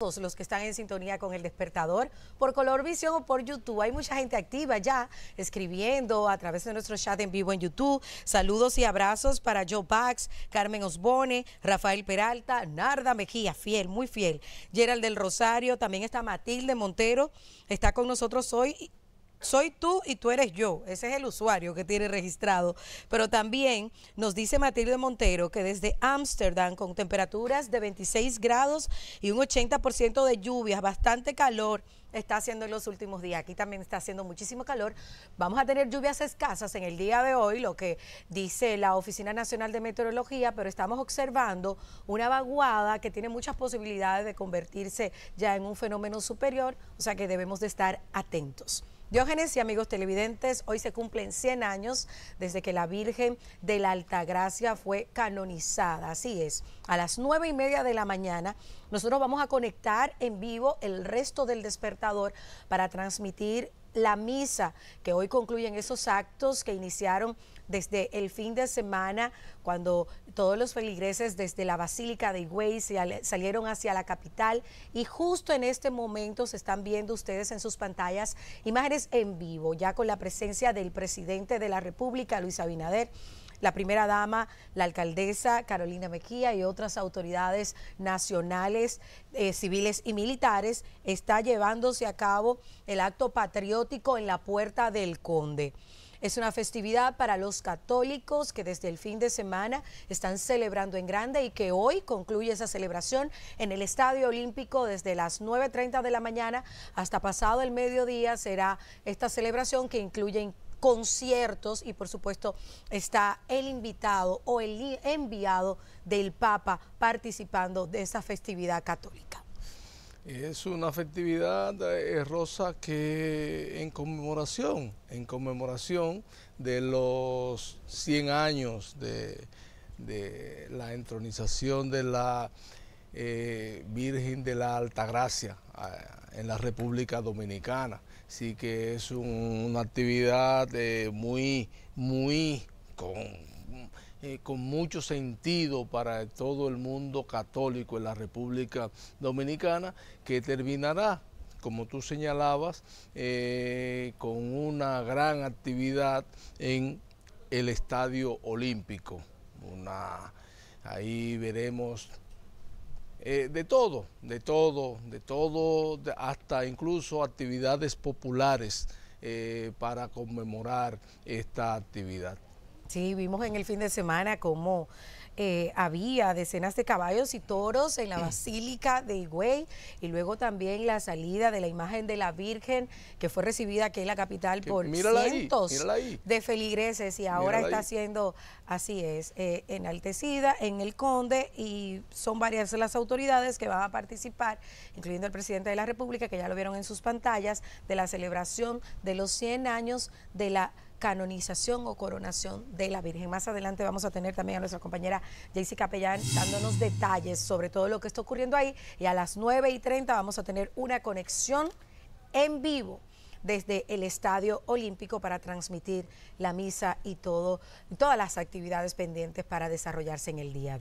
todos los que están en sintonía con el despertador por Color o por YouTube. Hay mucha gente activa ya escribiendo a través de nuestro chat en vivo en YouTube. Saludos y abrazos para Joe Pax, Carmen Osbone, Rafael Peralta, Narda Mejía, fiel, muy fiel. Gerald del Rosario, también está Matilde Montero, está con nosotros hoy soy tú y tú eres yo. Ese es el usuario que tiene registrado. Pero también nos dice Matilde Montero que desde Ámsterdam, con temperaturas de 26 grados y un 80% de lluvias, bastante calor está haciendo en los últimos días. Aquí también está haciendo muchísimo calor. Vamos a tener lluvias escasas en el día de hoy, lo que dice la Oficina Nacional de Meteorología, pero estamos observando una vaguada que tiene muchas posibilidades de convertirse ya en un fenómeno superior, o sea que debemos de estar atentos. Diógenes y amigos televidentes, hoy se cumplen 100 años desde que la Virgen de la Altagracia fue canonizada. Así es, a las 9 y media de la mañana nosotros vamos a conectar en vivo el resto del despertador para transmitir la misa, que hoy concluyen esos actos que iniciaron desde el fin de semana, cuando todos los feligreses desde la Basílica de Higüey salieron hacia la capital y justo en este momento se están viendo ustedes en sus pantallas imágenes en vivo, ya con la presencia del presidente de la República, Luis Abinader, la primera dama, la alcaldesa Carolina Mejía y otras autoridades nacionales, eh, civiles y militares, está llevándose a cabo el acto patriótico en la Puerta del Conde. Es una festividad para los católicos que desde el fin de semana están celebrando en grande y que hoy concluye esa celebración en el Estadio Olímpico desde las 9.30 de la mañana hasta pasado el mediodía será esta celebración que incluye conciertos y por supuesto está el invitado o el enviado del Papa participando de esa festividad católica. Es una festividad eh, rosa que en conmemoración, en conmemoración de los 100 años de la entronización de la eh, Virgen de la Alta Gracia ah, en la República Dominicana. Así que es una actividad eh, muy, muy eh, con, mucho sentido para todo el mundo católico en la República Dominicana que terminará como tú señalabas, con una gran actividad en el Estadio Olímpico. Una, ahí veremos eh, de todo, de todo, de todo, hasta incluso actividades populares eh, para conmemorar esta actividad. Sí, vimos en el fin de semana como eh, había decenas de caballos y toros en la Basílica de Higüey y luego también la salida de la imagen de la Virgen que fue recibida aquí en la capital por cientos de feligreses y ahora está siendo, así es, eh, enaltecida en el Conde y son varias las autoridades que van a participar, incluyendo el presidente de la República, que ya lo vieron en sus pantallas, de la celebración de los 100 años de la canonización o coronación de la Virgen. Más adelante vamos a tener también a nuestra compañera Jaycee Capellán dándonos detalles sobre todo lo que está ocurriendo ahí y a las 9 y 30 vamos a tener una conexión en vivo desde el Estadio Olímpico para transmitir la misa y todo, todas las actividades pendientes para desarrollarse en el día.